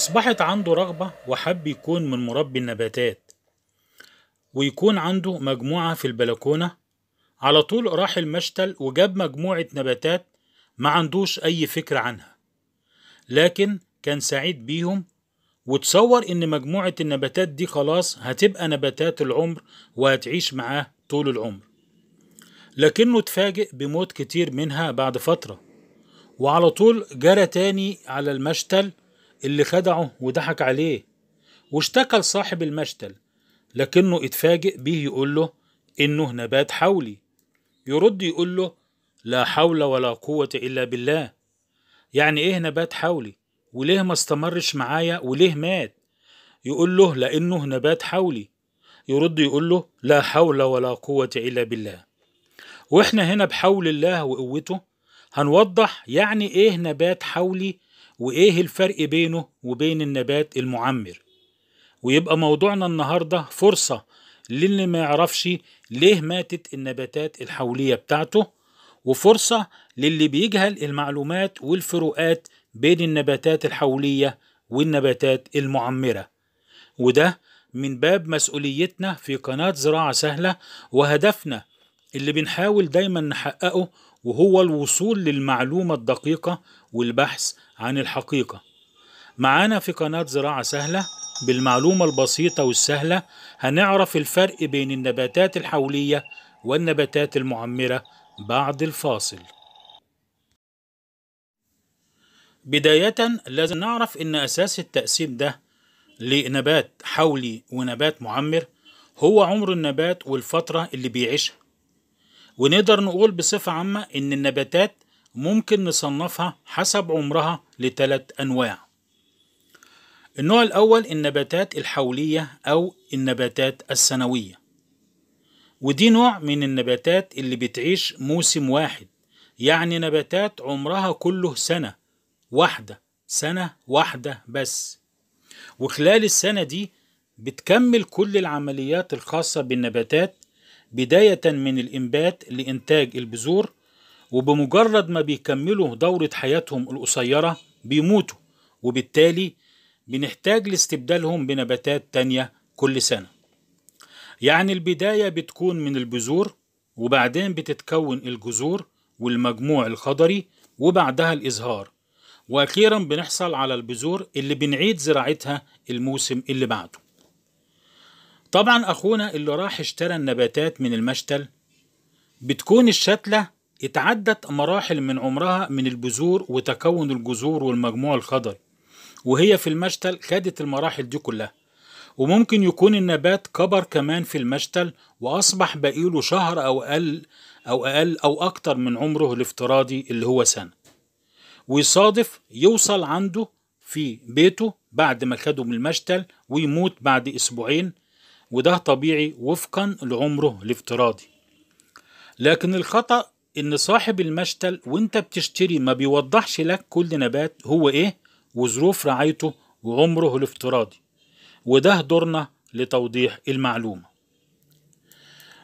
أصبحت عنده رغبة وحب يكون من مربي النباتات ويكون عنده مجموعة في البلكونة على طول راح المشتل وجاب مجموعة نباتات ما عندوش أي فكرة عنها لكن كان سعيد بيهم وتصور إن مجموعة النباتات دي خلاص هتبقى نباتات العمر وهتعيش معاه طول العمر لكنه اتفاجئ بموت كتير منها بعد فترة وعلى طول جرى تاني على المشتل اللي خدعه وضحك عليه واشتكى لصاحب المشتل لكنه اتفاجئ بيه يقول له إنه نبات حولي يرد يقول له لا حول ولا قوة إلا بالله يعني إيه نبات حولي وليه ما استمرش معايا وليه مات يقول له لأنه نبات حولي يرد يقول له لا حول ولا قوة إلا بالله وإحنا هنا بحول الله وقوته هنوضح يعني إيه نبات حولي وايه الفرق بينه وبين النبات المعمر ويبقى موضوعنا النهارده فرصه للي ما يعرفش ليه ماتت النباتات الحوليه بتاعته وفرصه للي بيجهل المعلومات والفروقات بين النباتات الحوليه والنباتات المعمره وده من باب مسؤوليتنا في قناه زراعه سهله وهدفنا اللي بنحاول دايما نحققه وهو الوصول للمعلومه الدقيقه والبحث عن الحقيقة معانا في قناة زراعة سهلة بالمعلومة البسيطة والسهلة هنعرف الفرق بين النباتات الحولية والنباتات المعمرة بعد الفاصل بداية لازم نعرف إن أساس التقسيم ده لنبات حولي ونبات معمر هو عمر النبات والفترة اللي بيعيشها ونقدر نقول بصفة عامة إن النباتات ممكن نصنفها حسب عمرها لتلات أنواع النوع الأول النباتات الحولية أو النباتات السنوية ودي نوع من النباتات اللي بتعيش موسم واحد يعني نباتات عمرها كله سنة واحدة سنة واحدة بس وخلال السنة دي بتكمل كل العمليات الخاصة بالنباتات بداية من الإنبات لإنتاج البذور وبمجرد ما بيكملوا دورة حياتهم القصيرة بيموتوا وبالتالي بنحتاج لاستبدالهم بنباتات تانية كل سنة يعني البداية بتكون من البذور وبعدين بتتكون الجذور والمجموع الخضري وبعدها الإزهار وأخيرا بنحصل على البذور اللي بنعيد زراعتها الموسم اللي بعده طبعا أخونا اللي راح اشترى النباتات من المشتل بتكون الشتلة اتعدت مراحل من عمرها من البذور وتكون الجذور والمجموع الخضري وهي في المشتل خدت المراحل دي كلها وممكن يكون النبات كبر كمان في المشتل وأصبح بقيله شهر أو أقل أو أقل أو أكتر من عمره الافتراضي اللي هو سنة ويصادف يوصل عنده في بيته بعد ما خده من المشتل ويموت بعد أسبوعين وده طبيعي وفقا لعمره الافتراضي لكن الخطأ ان صاحب المشتل وانت بتشتري ما بيوضحش لك كل نبات هو ايه وظروف رعايته وعمره الافتراضي وده دورنا لتوضيح المعلومه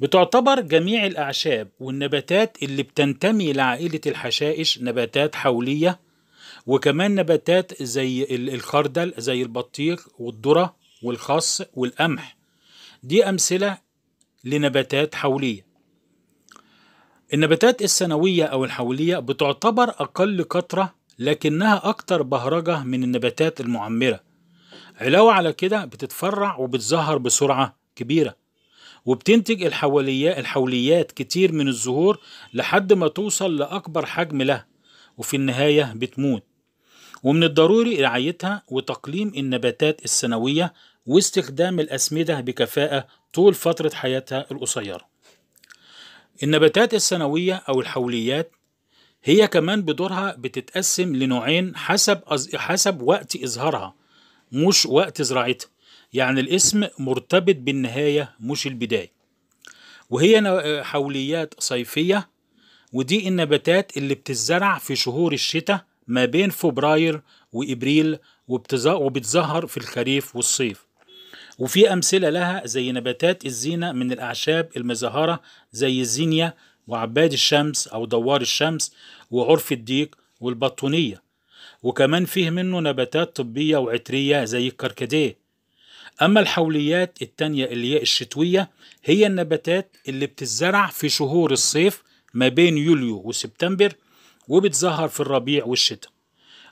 بتعتبر جميع الاعشاب والنباتات اللي بتنتمي لعائله الحشائش نباتات حوليه وكمان نباتات زي الخردل زي البطيخ والذره والخص والقمح دي امثله لنباتات حوليه النباتات السنوية أو الحولية بتعتبر أقل كترة لكنها أكتر بهرجة من النباتات المعمرة علاوة على كده بتتفرع وبتظهر بسرعة كبيرة وبتنتج الحوليات الحوليات كتير من الزهور لحد ما توصل لأكبر حجم لها وفي النهاية بتموت ومن الضروري رعايتها وتقليم النباتات السنوية واستخدام الأسمدة بكفاءة طول فترة حياتها القصيرة النباتات السنوية أو الحوليات هي كمان بدورها بتتقسم لنوعين حسب أز... حسب وقت إظهارها مش وقت زراعتها يعني الاسم مرتبط بالنهاية مش البداية وهي حوليات صيفية ودي النباتات اللي بتزرع في شهور الشتاء ما بين فبراير وإبريل وبتظهر في الخريف والصيف وفي أمثلة لها زي نباتات الزينة من الأعشاب المزهرة زي الزينيا وعباد الشمس أو دوار الشمس وعرف الديك والبطونية وكمان فيه منه نباتات طبية وعطرية زي الكركديه أما الحوليات التانية اللي هي الشتوية هي النباتات اللي بتتزرع في شهور الصيف ما بين يوليو وسبتمبر وبتظهر في الربيع والشتاء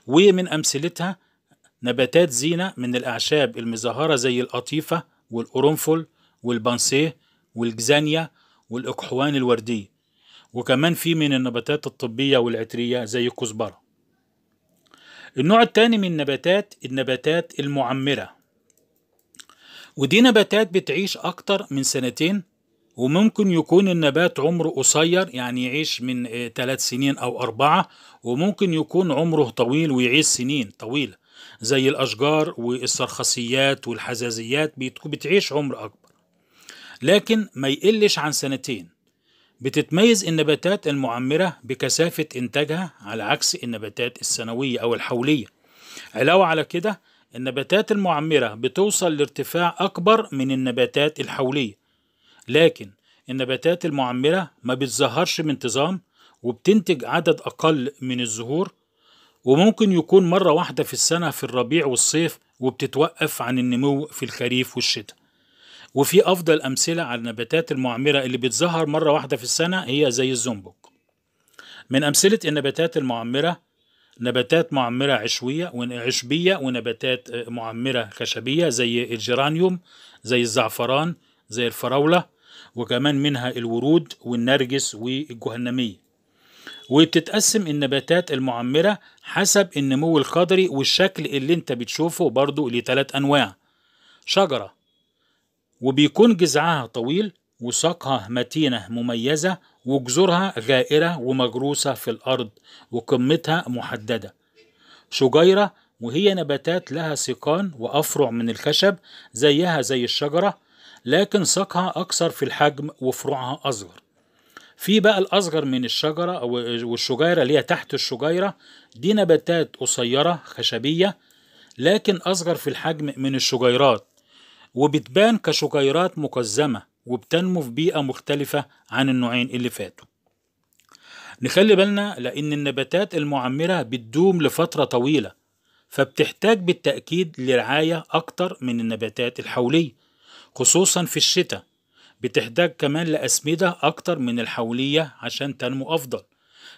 ومن أمثلتها نباتات زينة من الأعشاب المزهرة زي القطيفة والقرنفل والبانسيه والجزانيا والأكحوان الوردي وكمان في من النباتات الطبية والعطرية زي الكزبرة النوع التاني من النباتات النباتات المعمرة ودي نباتات بتعيش أكتر من سنتين وممكن يكون النبات عمره قصير يعني يعيش من ثلاث آه، سنين أو أربعة وممكن يكون عمره طويل ويعيش سنين طويلة زي الأشجار والسرخسيات والحزازيات بتعيش عمر أكبر لكن ما يقلش عن سنتين بتتميز النباتات المعمرة بكثافة إنتاجها على عكس النباتات السنوية أو الحولية علاوة على كده النباتات المعمرة بتوصل لارتفاع أكبر من النباتات الحولية لكن النباتات المعمرة ما بتظهرش بانتظام وبتنتج عدد أقل من الزهور وممكن يكون مرة واحدة في السنة في الربيع والصيف وبتتوقف عن النمو في الخريف والشتاء وفي أفضل أمثلة على النباتات المعمرة اللي بتظهر مرة واحدة في السنة هي زي الزنبق من أمثلة النباتات المعمرة نباتات معمرة عشوية وعشبية ونباتات آه، معمرة خشبية زي الجرانيوم زي الزعفران زي الفراولة وكمان منها الورود والنرجس والجهنمية وبتتقسم النباتات المعمرة حسب النمو القدري والشكل اللي انت بتشوفه برضو لثلاث أنواع شجرة وبيكون جذعها طويل وساقها متينة مميزة وجذورها غائرة ومجروسة في الأرض وقمتها محددة شجيرة وهي نباتات لها سيقان وأفرع من الخشب زيها زي الشجرة لكن ساقها أكثر في الحجم وفروعها أصغر في بقى الاصغر من الشجره او والشجيره اللي هي تحت الشجيره دي نباتات قصيره خشبيه لكن اصغر في الحجم من الشجيرات وبتبان كشجيرات مقزمه وبتنمو في بيئه مختلفه عن النوعين اللي فاتوا نخلي بالنا لأن النباتات المعمرة بتدوم لفترة طويلة فبتحتاج بالتأكيد لرعاية أكتر من النباتات الحولية خصوصا في الشتاء بتحتاج كمان لأسمدة أكتر من الحولية عشان تنمو أفضل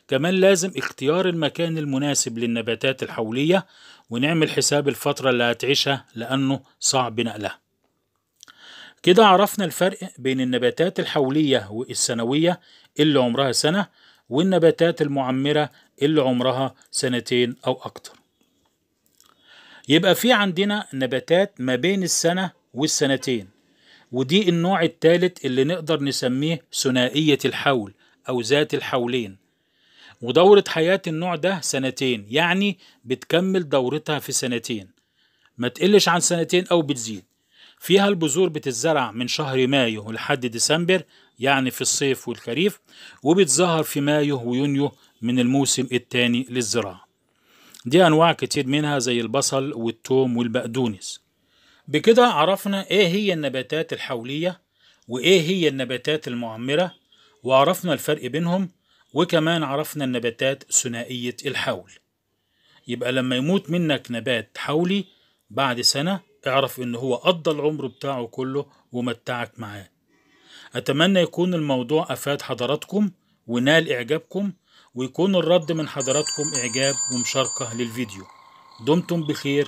كمان لازم اختيار المكان المناسب للنباتات الحولية ونعمل حساب الفترة اللي هتعيشها لأنه صعب نقلها كده عرفنا الفرق بين النباتات الحولية والسنوية اللي عمرها سنة والنباتات المعمرة اللي عمرها سنتين أو أكتر يبقى في عندنا نباتات ما بين السنة والسنتين ودي النوع الثالث اللي نقدر نسميه ثنائية الحول أو ذات الحولين ودورة حياة النوع ده سنتين يعني بتكمل دورتها في سنتين ما تقلش عن سنتين أو بتزيد فيها البذور بتتزرع من شهر مايو لحد ديسمبر يعني في الصيف والخريف وبتظهر في مايو ويونيو من الموسم الثاني للزراعة دي أنواع كتير منها زي البصل والثوم والبقدونس بكده عرفنا ايه هي النباتات الحولية وايه هي النباتات المعمرة وعرفنا الفرق بينهم وكمان عرفنا النباتات ثنائية الحول يبقى لما يموت منك نبات حولي بعد سنة اعرف ان هو قضى العمر بتاعه كله ومتعك معاه اتمنى يكون الموضوع افاد حضراتكم ونال اعجابكم ويكون الرد من حضراتكم اعجاب ومشاركة للفيديو دمتم بخير